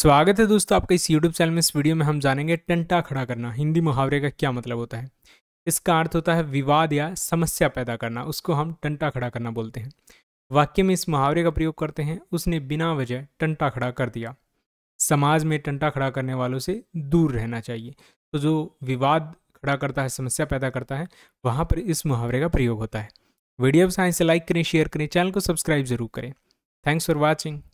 स्वागत है दोस्तों आपका इस यूट्यूब चैनल में इस वीडियो में हम जानेंगे टंटा खड़ा करना हिंदी मुहावरे का क्या मतलब होता है इसका अर्थ होता है विवाद या समस्या पैदा करना उसको हम टंटा खड़ा करना बोलते हैं वाक्य में इस मुहावरे का प्रयोग करते हैं उसने बिना वजह टंटा खड़ा कर दिया समाज में टंटा खड़ा करने वालों से दूर रहना चाहिए तो जो विवाद खड़ा करता है समस्या पैदा करता है वहाँ पर इस मुहावरे का प्रयोग होता है वीडियो साइंस से लाइक करें शेयर करें चैनल को सब्सक्राइब जरूर करें थैंक्स फॉर वॉचिंग